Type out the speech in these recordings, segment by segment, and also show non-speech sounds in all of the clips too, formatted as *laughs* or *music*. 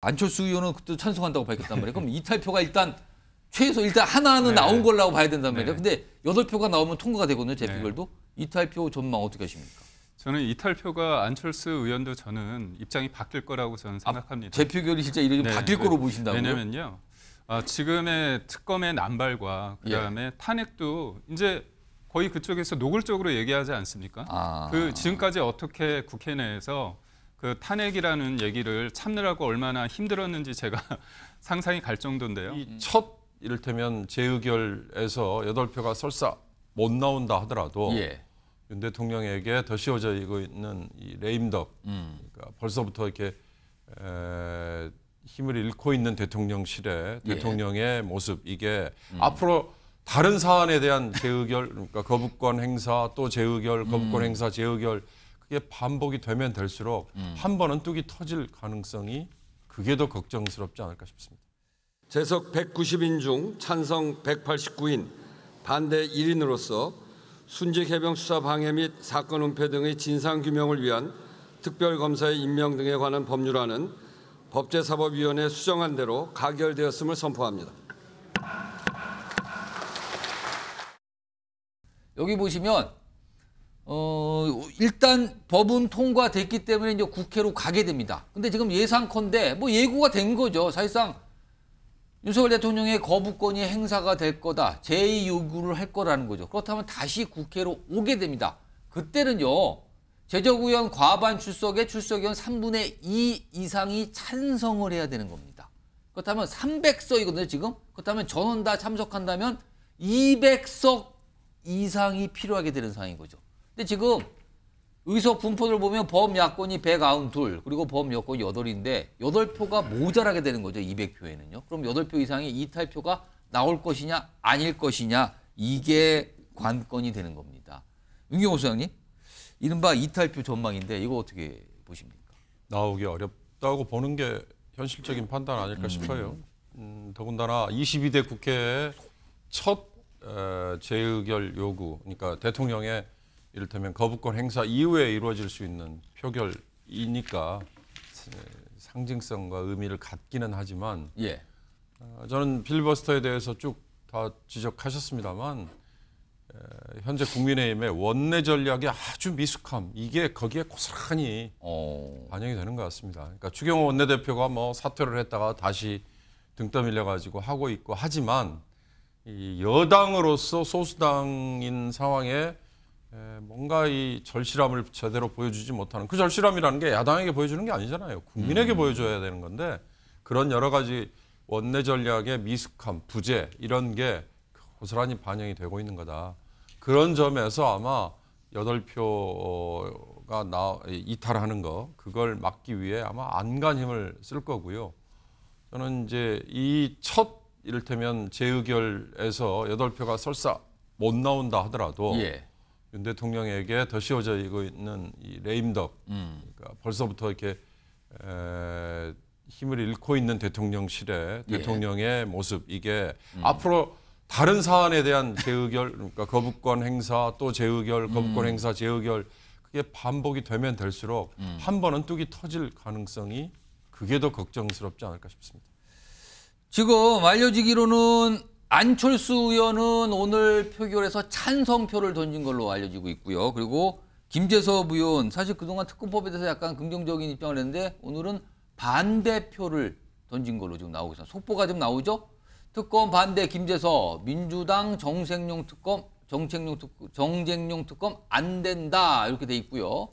안철수 의원은 그때 찬성한다고 밝혔단 말이에요. 그럼 이탈표가 일단 최소 일단 하나는 네. 나온 걸라고 봐야 된단 말이에요. 네. 근데 여덟 표가 나오면 통과가 되거든요. 재피결도 네. 이탈표 전망 어떻게 하십니까? 저는 이탈표가 안철수 의원도 저는 입장이 바뀔 거라고 저는 아, 생각합니다. 아, 재표결이 진짜 이런 네, 바뀔 네. 거로 보신다고요? 왜냐면요. 아, 지금의 특검의 남발과 그다음에 예. 탄핵도 이제 거의 그쪽에서 노골적으로 얘기하지 않습니까? 아. 그 지금까지 어떻게 국회 내에서 그 탄핵이라는 얘기를 참느라고 얼마나 힘들었는지 제가 *laughs* 상상이 갈 정도인데요. 이 첫 이를테면 재의결에서 여덟 표가 설사 못 나온다 하더라도 예. 윤 대통령에게 더 씌워져 있는 이 레임덕 음. 그러니까 벌써부터 이렇게 에, 힘을 잃고 있는 대통령실의 예. 대통령의 모습 이게 음. 앞으로 다른 사안에 대한 재의결 그러니까 거부권 행사 또 재의결 거부권 음. 행사 재의결 그게 반복이 되면 될수록 음. 한 번은 뚝이 터질 가능성이 그게 더 걱정스럽지 않을까 싶습니다. 재석 190인 중 찬성 189인, 반대 1인으로서 순직 해병 수사 방해 및 사건 은폐 등의 진상 규명을 위한 특별검사의 임명 등에 관한 법률안은 법제사법위원회 수정한 대로 가결되었음을 선포합니다. 여기 보시면 어, 일단 법은 통과됐기 때문에 이제 국회로 가게 됩니다. 근데 지금 예상컨대 뭐 예고가 된 거죠. 사실상 윤석열 대통령의 거부권이 행사가 될 거다. 제의 요구를 할 거라는 거죠. 그렇다면 다시 국회로 오게 됩니다. 그때는요. 제적의원 과반 출석에 출석의원 3분의 2 이상이 찬성을 해야 되는 겁니다. 그렇다면 300석이거든요, 지금. 그렇다면 전원 다 참석한다면 200석 이상이 필요하게 되는 상황인 거죠. 근데 지금 의석 분포를 보면 범야권이 192 그리고 범여권이 8인데 8표가 모자라게 되는 거죠. 200표에는요. 그럼 8표 이상의 이탈표가 나올 것이냐 아닐 것이냐 이게 관건이 되는 겁니다. 윤경호 소장님 이른바 이탈표 전망인데 이거 어떻게 보십니까? 나오기 어렵다고 보는 게 현실적인 네. 판단 아닐까 음. 싶어요. 음, 더군다나 22대 국회의 첫 에, 재의결 요구 그러니까 대통령의 이를테면 거부권 행사 이후에 이루어질 수 있는 표결이니까 상징성과 의미를 갖기는 하지만 예. 어, 저는 빌버스터에 대해서 쭉 다 지적하셨습니다만 현재 국민의힘의 원내 전략이 아주 미숙함 이게 거기에 고스란히 오. 어. 반영이 되는 것 같습니다. 그러니까 추경호 원내대표가 뭐 사퇴를 했다가 다시 등 떠밀려 가지고 하고 있고 하지만 이 여당으로서 소수당인 상황에 뭔가 이 절실함을 제대로 보여주지 못하는 그 절실함이라는 게 야당에게 보여주는 게 아니잖아요. 국민에게 음. 보여줘야 되는 건데 그런 여러 가지 원내 전략의 미숙함, 부재 이런 게 고스란히 반영이 되고 있는 거다. 그런 점에서 아마 여덟 표가 나 이탈하는 거 그걸 막기 위해 아마 안간 힘을 쓸 거고요. 저는 이제 이 첫 이를테면 재의결에서 여덟 표가 설사 못 나온다 하더라도 예. 윤 대통령에게 덧 씌워져 있는 이 레임덕 음. 그러니까 벌써부터 이렇게 에, 힘을 잃고 있는 대통령실의 예. 대통령의 모습 이게 음. 앞으로 다른 사안에 대한 재의결 그러니까 거부권 행사 또 재의결 음. 거부권 음. 행사 재의결 그게 반복이 되면 될수록 음. 한 번은 뚝이 터질 가능성이 그게 더 걱정스럽지 않을까 싶습니다. 지금 알려지기로는 안철수 의원은 오늘 표결에서 찬성표를 던진 걸로 알려지고 있고요. 그리고 김재섭 의원 사실 그동안 특검법에 대해서 약간 긍정적인 입장을 했는데 오늘은 반대표를 던진 걸로 지금 나오고 있습니다. 속보가 지금 나오죠? 특검 반대 김재섭 민주당 정생용 특검 정책용 특, 검 정쟁용 특검 안 된다 이렇게 돼 있고요.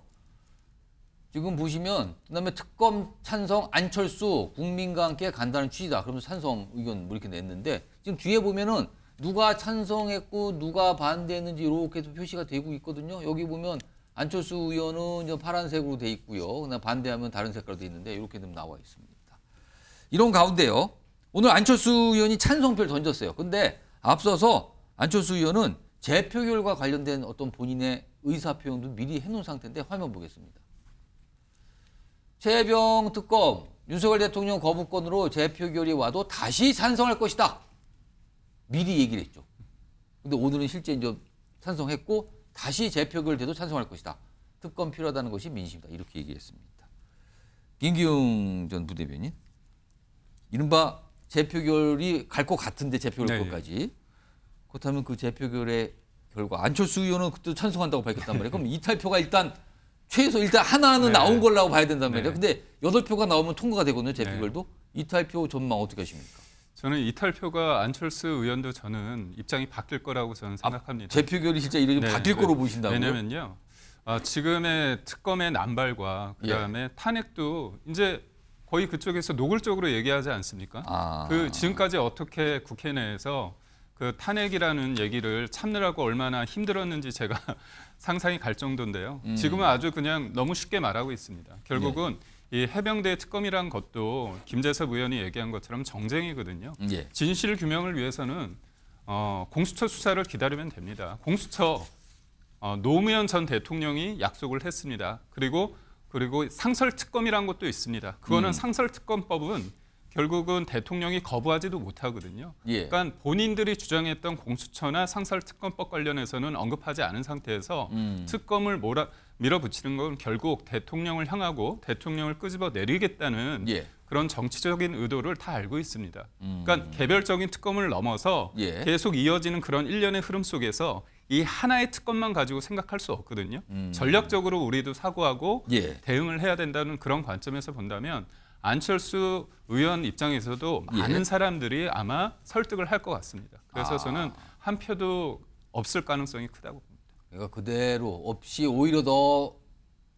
지금 보시면 그다음에 특검 찬성 안철수 국민과 함께 간다는 취지다. 그러면서 찬성 의견 뭐 이렇게 냈는데 지금 뒤에 보면은 누가 찬성했고 누가 반대했는지 이렇게 표시가 되고 있거든요. 여기 보면 안철수 의원은 파란색으로 돼 있고요. 그다음 반대하면 다른 색깔로 돼 있는데 이렇게 좀 나와 있습니다. 이런 가운데요. 오늘 안철수 의원이 찬성표를 던졌어요. 근데 앞서서 안철수 의원은 재표결과 관련된 어떤 본인의 의사 표현도 미리 해놓은 상태인데 화면 보겠습니다. 최병 특검 윤석열 대통령 거부권으로 재표결이 와도 다시 찬성할 것이다. 미리 얘기를 했죠. 근데 오늘은 실제 이제 찬성했고 다시 재표결돼도 찬성할 것이다. 특검 필요하다는 것이 민심이다. 이렇게 얘기했습니다. 김기웅 전 부대변인. 이른바 재표결이 갈 것 같은데 재표결까지. 네, 네. 그렇다면 그 재표결의 결과 안철수 의원은 그때 찬성한다고 밝혔단 말이에요. 그럼 이탈표가 일단 최소 일단 하나는 네. 나온 거라고 봐야 된단 말이에요. 네. 근데 여덟 표가 나오면 통과가 되거든요. 재피결도 네. 이탈표 전망 어떻게 하십니까? 저는 이탈표가 안철수 의원도 저는 입장이 바뀔 거라고 저는 아, 생각합니다. 아, 재표결이 진짜 이렇게 네. 바뀔 네. 거로 보신다고요? 왜냐면요. 아, 지금의 특검의 남발과 그다음에 예. 탄핵도 이제 거의 그쪽에서 노골적으로 얘기하지 않습니까? 아. 그 지금까지 어떻게 국회 내에서 그 탄핵이라는 얘기를 참느라고 얼마나 힘들었는지 제가 *laughs* 상상이 갈 정도인데요. 음. 지금은 아주 그냥 너무 쉽게 말하고 있습니다. 결국은 예. 이 해병대 특검이란 것도 김재섭 의원이 얘기한 것처럼 정쟁이거든요. 예. 진실 규명을 위해서는 어, 공수처 수사를 기다리면 됩니다. 공수처 어, 노무현 전 대통령이 약속을 했습니다. 그리고 그리고 상설 특검이란 것도 있습니다. 그거는 음. 상설 특검법은 결국은 대통령이 거부하지도 못하거든요. 예. 그러니까 본인들이 주장했던 공수처나 상설특검법 관련해서는 언급하지 않은 상태에서 음. 특검을 몰아 밀어붙이는 건 결국 대통령을 향하고 대통령을 끄집어 내리겠다는 예. 그런 정치적인 의도를 다 알고 있습니다. 음. 그러니까 개별적인 특검을 넘어서 예. 계속 이어지는 그런 일련의 흐름 속에서 이 하나의 특검만 가지고 생각할 수 없거든요. 음. 전략적으로 우리도 사고하고 예. 대응을 해야 된다는 그런 관점에서 본다면 안철수 의원 입장에서도 예. 많은 사람들이 아마 설득을 할 것 같습니다. 그래서 아. 저는 한 표도 없을 가능성이 크다고 봅니다. 그러니까 그대로 없이 오히려 더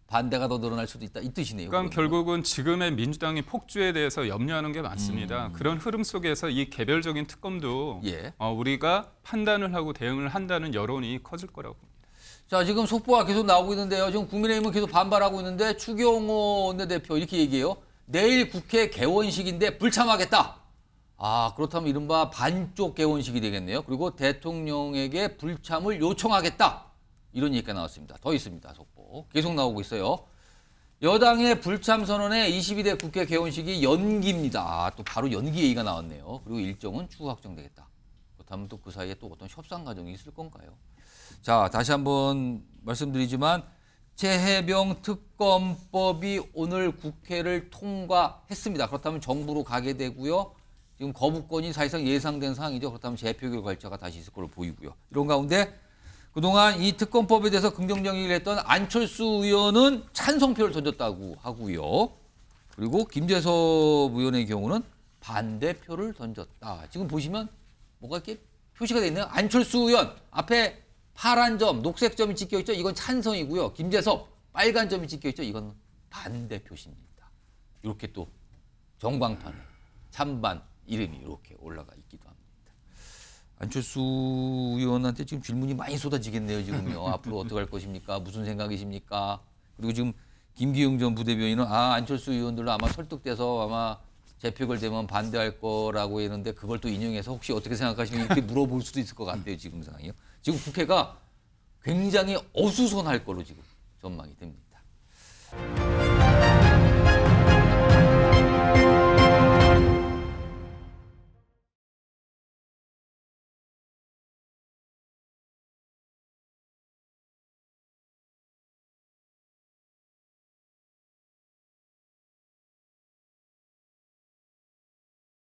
반대가 더 늘어날 수도 있다 이 뜻이네요. 그러니까 결국은 지금의 민주당이 폭주에 대해서 염려하는 게 많습니다. 음. 그런 흐름 속에서 이 개별적인 특검도 예. 어, 우리가 판단을 하고 대응을 한다는 여론이 커질 거라고 봅니다. 자 지금 속보가 계속 나오고 있는데요. 지금 국민의힘은 계속 반발하고 있는데 추경호 원내대표 이렇게 얘기해요. 내일 국회 개원식인데 불참하겠다. 아 그렇다면 이른바 반쪽 개원식이 되겠네요. 그리고 대통령에게 불참을 요청하겠다. 이런 얘기가 나왔습니다. 더 있습니다. 속보. 계속 나오고 있어요. 여당의 불참 선언에 22대 국회 개원식이 연기입니다. 아, 또 바로 연기 얘기가 나왔네요. 그리고 일정은 추후 확정되겠다. 그렇다면 또 그 사이에 또 어떤 협상 과정이 있을 건가요? 자, 다시 한번 말씀드리지만 재해병 특검법이 오늘 국회를 통과했습니다. 그렇다면 정부로 가게 되고요. 지금 거부권이 사실상 예상된 상황이죠. 그렇다면 재표결 결자가 다시 있을 걸로 보이고요. 이런 가운데 그동안 이 특검법에 대해서 긍정적 얘기를 했던 안철수 의원은 찬성표를 던졌다고 하고요. 그리고 김재섭 의원의 경우는 반대표를 던졌다. 지금 보시면 뭐가 이렇게 표시가 되어 있는 안철수 의원 앞에 파란 점, 녹색 점이 찍혀 있죠. 이건 찬성이고요. 김재섭 빨간 점이 찍혀 있죠. 이건 반대 표시입니다. 이렇게 또 정광판에 찬반 이름이 이렇게 올라가 있기도 합니다. 안철수 의원한테 지금 질문이 많이 쏟아지겠네요. 지금요. *laughs* 앞으로 어떻게 할 것입니까? 무슨 생각이십니까? 그리고 지금 김기용 전 부대변인은 아 안철수 의원들로 아마 설득돼서 아마 재픽을 되면 반대할 거라고 했는데 그걸 또 인용해서 혹시 어떻게 생각하시면 이렇게 물어볼 수도 있을 것 같아요 지금 상황이요. 지금 국회가 굉장히 어수선할 걸로 지금 전망이 됩니다.